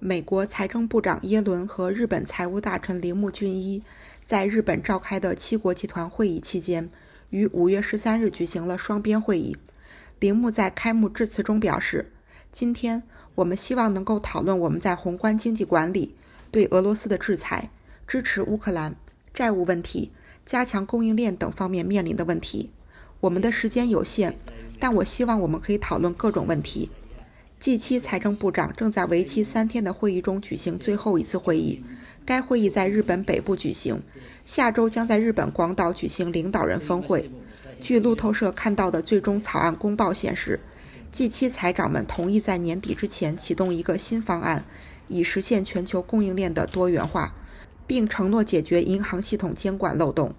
美国财政部长耶伦和日本财务大臣铃木俊一在日本召开的七国集团会议期间，于五月十三日举行了双边会议。铃木在开幕致辞中表示：“今天我们希望能够讨论我们在宏观经济管理、对俄罗斯的制裁、支持乌克兰、债务问题、加强供应链等方面面临的问题。我们的时间有限，但我希望我们可以讨论各种问题。” G7 财政部长正在为期三天的会议中举行最后一次会议，该会议在日本北部举行。下周将在日本广岛举行领导人峰会。据路透社看到的最终草案公报显示，G7 财长们同意在年底之前启动一个新方案，以实现全球供应链的多元化，并承诺解决银行系统监管漏洞。